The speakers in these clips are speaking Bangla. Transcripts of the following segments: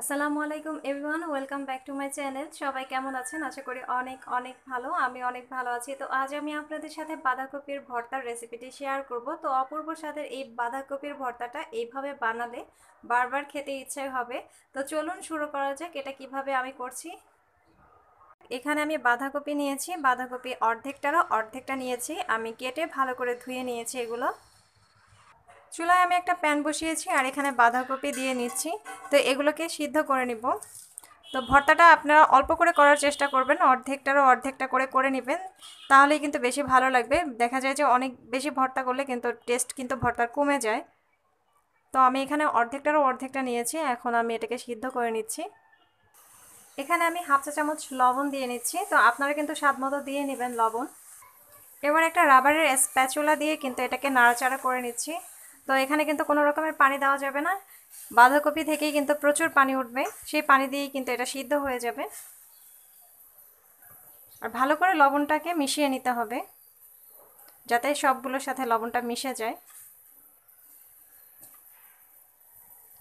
আসসালামু আলাইকুম everyone welcome back to my channel সবাই কেমন আছেন আশা করি অনেক অনেক ভালো আমি অনেক ভালো আছি তো আজ আমি আপনাদের সাথে বাঁধাকপির ভর্তার রেসিপিটি শেয়ার করব তো অপূর্ব স্বাদের এই বাঁধাকপির ভর্তাটা এইভাবে বানালে বারবার খেতে ইচ্ছে হবে তো চলুন শুরু করা যাক এটা কিভাবে আমি করছি এখানে আমি বাঁধাকপি নিয়েছি বাঁধাকপি অর্ধেকটারও অর্ধেকটা নিয়েছি আমি কেটে ভালো করে ধুয়ে নিয়েছি এগুলো চুলায় আমি একটা প্যান বসিয়েছি আর এখানে বাঁধাকপি দিয়ে নিচ্ছি তো এগুলোকে সিদ্ধ করে নিব তো ভর্তাটা আপনারা অল্প করে করার চেষ্টা করবেন অর্ধেকটারও অর্ধেকটা করে করে নেবেন তাহলেই কিন্তু বেশি ভালো লাগবে দেখা যায় যে অনেক বেশি ভর্তা করলে কিন্তু টেস্ট কিন্তু ভর্তার কমে যায় তো আমি এখানে অর্ধেকটারও অর্ধেকটা নিয়েছি এখন আমি এটাকে সিদ্ধ করে নিচ্ছি এখানে আমি হাফ চা চামচ লবণ দিয়ে নিচ্ছি তো আপনারা কিন্তু স্বাদ মতো দিয়ে নেবেন লবণ এবার একটা রাবারের স্প্যাচুলা দিয়ে কিন্তু এটাকে নাড়াচাড়া করে নিচ্ছি তো এখানে কিন্তু কোনো রকমের পানি দেওয়া যাবে না বাঁধাকপি থেকেই কিন্তু প্রচুর পানি উঠবে সেই পানি দিয়েই কিন্তু এটা সিদ্ধ হয়ে যাবে আর ভালো করে লবণটাকে মিশিয়ে নিতে হবে যাতে সবগুলোর সাথে লবণটা মিশে যায়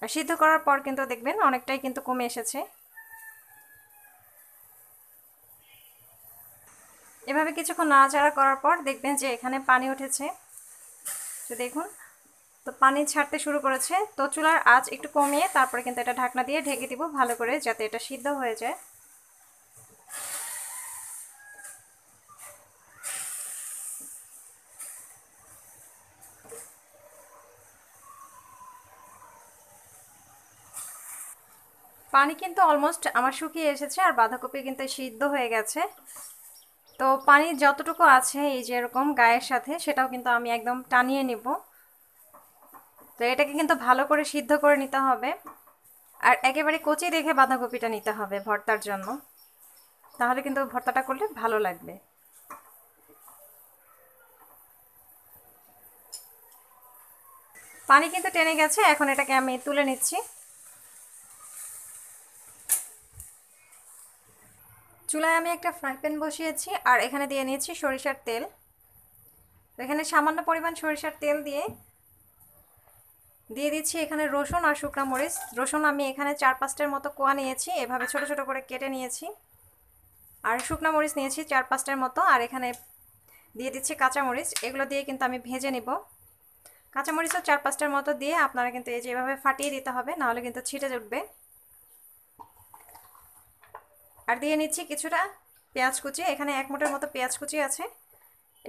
আর সিদ্ধ করার পর কিন্তু দেখবেন অনেকটাই কিন্তু কমে এসেছে এভাবে কিছুক্ষণ নাড়াচাড়া করার পর দেখবেন যে এখানে পানি উঠেছে তো দেখুন তো পানি ছাড়তে শুরু করেছে তো চুলার আঁচ একটু কমিয়ে তারপরে কিন্তু এটা ঢাকনা দিয়ে ঢেকে দিব ভালো করে যাতে এটা সিদ্ধ হয়ে যায় পানি কিন্তু অলমোস্ট আমার শুকিয়ে এসেছে আর বাঁধাকপি কিন্তু সিদ্ধ হয়ে গেছে তো পানি যতটুকু আছে এই যে এরকম গায়ের সাথে সেটাও কিন্তু আমি একদম টানিয়ে নেবো তো এটাকে কিন্তু ভালো করে সিদ্ধ করে নিতে হবে আর একেবারে কচি দেখে বাঁধাকপিটা নিতে হবে ভর্তার জন্য তাহলে কিন্তু ভর্তাটা করলে ভালো লাগবে পানি কিন্তু টেনে গেছে এখন এটাকে আমি তুলে নিচ্ছি চুলায় আমি একটা ফ্রাই প্যান বসিয়েছি আর এখানে দিয়ে নিয়েছি সরিষার তেল এখানে সামান্য পরিমাণ সরিষার তেল দিয়ে দিয়ে দিচ্ছি এখানে রসুন আর শুকনা মরিচ রসুন আমি এখানে চার পাঁচটার মতো কোয়া নিয়েছি এভাবে ছোট ছোট করে কেটে নিয়েছি আর শুকনা মরিচ নিয়েছি চার পাঁচটার মতো আর এখানে দিয়ে দিচ্ছি কাঁচামরিচ এগুলো দিয়ে কিন্তু আমি ভেজে নিব কাঁচামরিচও চার পাঁচটার মতো দিয়ে আপনারা কিন্তু এই যে এভাবে ফাটিয়ে দিতে হবে নাহলে কিন্তু ছিটে উঠবে আর দিয়ে নিচ্ছি কিছুটা পেঁয়াজ কুচি এখানে এক মোটের মতো পেঁয়াজ কুচি আছে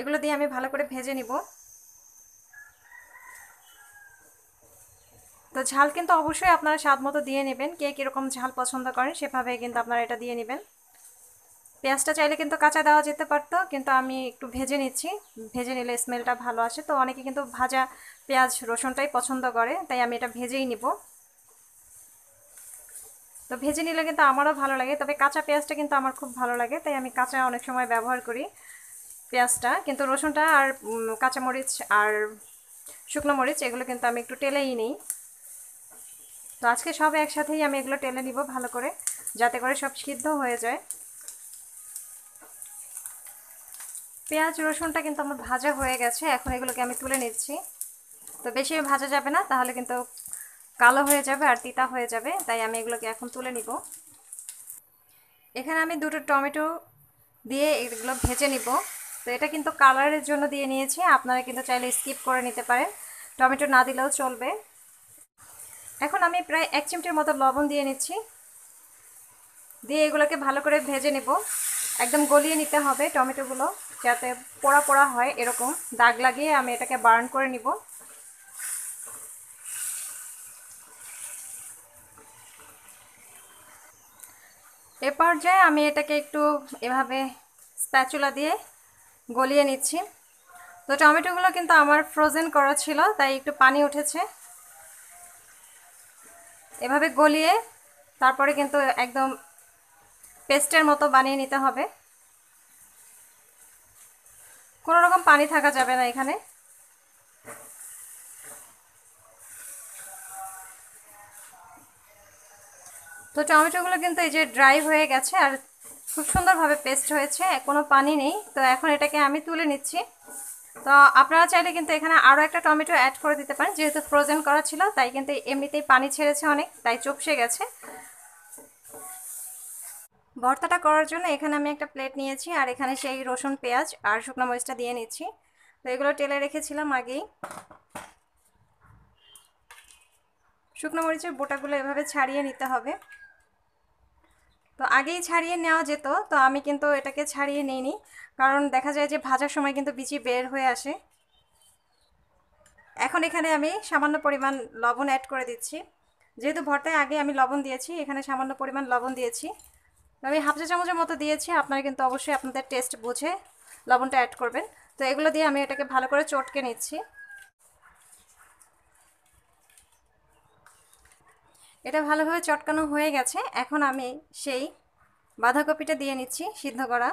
এগুলো দিয়ে আমি ভালো করে ভেজে নিব তো ঝাল কিন্তু অবশ্যই আপনারা স্বাদ মতো দিয়ে নেবেন কে কীরকম ঝাল পছন্দ করেন সেভাবে কিন্তু আপনারা এটা দিয়ে নেবেন পেঁয়াজটা চাইলে কিন্তু কাঁচা দেওয়া যেতে পারতো কিন্তু আমি একটু ভেজে নিচ্ছি ভেজে নিলে স্মেলটা ভালো আসে তো অনেকে কিন্তু ভাজা পেঁয়াজ রসুনটাই পছন্দ করে তাই আমি এটা ভেজেই নিব তো ভেজে নিলে কিন্তু আমারও ভালো লাগে তবে কাঁচা পেঁয়াজটা কিন্তু আমার খুব ভালো লাগে তাই আমি কাঁচা অনেক সময় ব্যবহার করি পেঁয়াজটা কিন্তু রসুনটা আর কাঁচামরিচ আর শুকনো মরিচ এগুলো কিন্তু আমি একটু টেলেই নিই তো আজকে সব একসাথেই আমি এগুলো টেনে নিব ভালো করে যাতে করে সব সিদ্ধ হয়ে যায় পেঁয়াজ রসুনটা কিন্তু আমার ভাজা হয়ে গেছে এখন এগুলোকে আমি তুলে নিচ্ছি তো বেশি ভাজা যাবে না তাহলে কিন্তু কালো হয়ে যাবে আর তিতা হয়ে যাবে তাই আমি এগুলোকে এখন তুলে নিব এখানে আমি দুটো টমেটো দিয়ে এগুলো ভেজে নিব তো এটা কিন্তু কালারের জন্য দিয়ে নিয়েছি আপনারা কিন্তু চাইলে স্কিপ করে নিতে পারেন টমেটো না দিলেও চলবে এখন আমি প্রায় এক চিমটির মতো লবণ দিয়ে নিচ্ছি দিয়ে এগুলোকে ভালো করে ভেজে নেব একদম গলিয়ে নিতে হবে টমেটোগুলো যাতে পোড়া পোড়া হয় এরকম দাগ লাগিয়ে আমি এটাকে বার্ন করে নিব এ পর্যায়ে আমি এটাকে একটু এভাবে স্প্যাচুলা দিয়ে গলিয়ে নিচ্ছি তো টমেটোগুলো কিন্তু আমার ফ্রোজেন করা ছিল তাই একটু পানি উঠেছে এভাবে গলিয়ে তারপরে কিন্তু একদম পেস্টের মতো বানিয়ে নিতে হবে কোনো রকম পানি থাকা যাবে না এখানে তো টমেটোগুলো কিন্তু এই যে ড্রাই হয়ে গেছে আর খুব সুন্দরভাবে পেস্ট হয়েছে কোনো পানি নেই তো এখন এটাকে আমি তুলে নিচ্ছি তো আপনারা চাইলে কিন্তু এখানে আরও একটা টমেটো অ্যাড করে দিতে পারেন যেহেতু ফ্রোজেন করা ছিল তাই কিন্তু এমনিতেই পানি ছেড়েছে অনেক তাই চপসে গেছে ভর্তাটা করার জন্য এখানে আমি একটা প্লেট নিয়েছি আর এখানে সেই রসুন পেঁয়াজ আর শুকনো মরিচটা দিয়ে নিচ্ছি তো এগুলো টেলে রেখেছিলাম আগেই শুকনো মরিচের বোটাগুলো এভাবে ছাড়িয়ে নিতে হবে তো আগেই ছাড়িয়ে নেওয়া যেত তো আমি কিন্তু এটাকে ছাড়িয়ে নিইনি কারণ দেখা যায় যে ভাজার সময় কিন্তু বিচি বের হয়ে আসে এখন এখানে আমি সামান্য পরিমাণ লবণ অ্যাড করে দিচ্ছি যেহেতু ভর্তায় আগে আমি লবণ দিয়েছি এখানে সামান্য পরিমাণ লবণ দিয়েছি আমি হাফ চা চামচের মতো দিয়েছি আপনারা কিন্তু অবশ্যই আপনাদের টেস্ট বুঝে লবণটা অ্যাড করবেন তো এগুলো দিয়ে আমি এটাকে ভালো করে চটকে নিচ্ছি এটা ভালোভাবে চটকানো হয়ে গেছে এখন আমি সেই বাঁধাকপিটা দিয়ে নিচ্ছি সিদ্ধ করা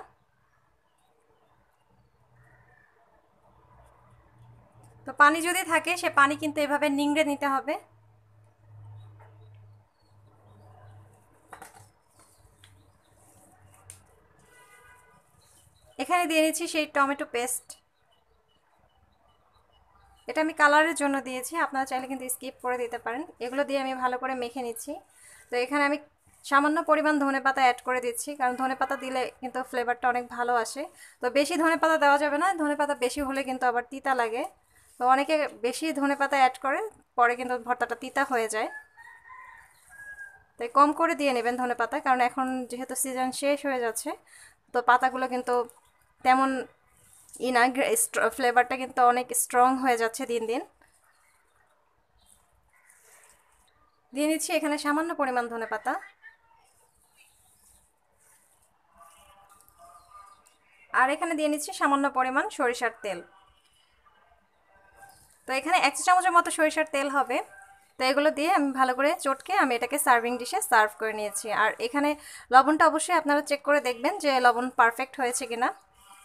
তো পানি যদি থাকে সে পানি কিন্তু এভাবে নিংড়ে নিতে হবে এখানে দিয়ে নিচ্ছি সেই টমেটো পেস্ট এটা আমি কালারের জন্য দিয়েছি আপনারা চাইলে কিন্তু স্কিপ করে দিতে পারেন এগুলো দিয়ে আমি ভালো করে মেখে নিচ্ছি তো এখানে আমি সামান্য পরিমাণ ধনে পাতা অ্যাড করে দিচ্ছি কারণ ধনে পাতা দিলে কিন্তু ফ্লেভারটা অনেক ভালো আসে তো বেশি ধনে পাতা দেওয়া যাবে না ধনে পাতা বেশি হলে কিন্তু আবার তিতা লাগে তো অনেকে বেশি ধনে পাতা অ্যাড করে পরে কিন্তু ভর্তাটা তিতা হয়ে যায় তাই কম করে দিয়ে নেবেন ধনে পাতা কারণ এখন যেহেতু সিজন শেষ হয়ে যাচ্ছে তো পাতাগুলো কিন্তু তেমন ইনার ফ্লেভারটা কিন্তু অনেক স্ট্রং হয়ে যাচ্ছে দিন দিন দিয়ে দিচ্ছি এখানে সামান্য পরিমাণ ধনে পাতা আর এখানে দিয়ে নিচ্ছি সামান্য পরিমাণ সরিষার তেল তো এখানে এক চামচের মতো সরিষার তেল হবে তো এগুলো দিয়ে আমি ভালো করে চটকে আমি এটাকে সার্ভিং ডিশে সার্ভ করে নিয়েছি আর এখানে লবণটা অবশ্যই আপনারা চেক করে দেখবেন যে লবণ পারফেক্ট হয়েছে কিনা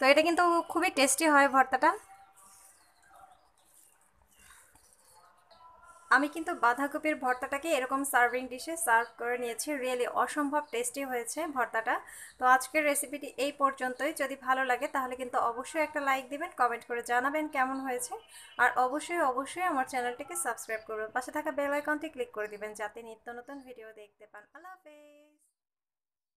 তো এটা কিন্তু খুবই টেস্টি হয় ভর্তাটা আমি কিন্তু বাঁধাকপির ভর্তাটাকে এরকম সার্ভিং ডিশে সার্ভ করে নিয়েছি রিয়েলি অসম্ভব টেস্টি হয়েছে ভর্তাটা তো আজকের রেসিপিটি এই পর্যন্তই যদি ভালো লাগে তাহলে কিন্তু অবশ্যই একটা লাইক দিবেন কমেন্ট করে জানাবেন কেমন হয়েছে আর অবশ্যই অবশ্যই আমার চ্যানেলটিকে সাবস্ক্রাইব করবেন পাশে থাকা বেল আইকনটি ক্লিক করে দিবেন যাতে নিত্য নতুন ভিডিও দেখতে পান আল্লাহ হাফেজ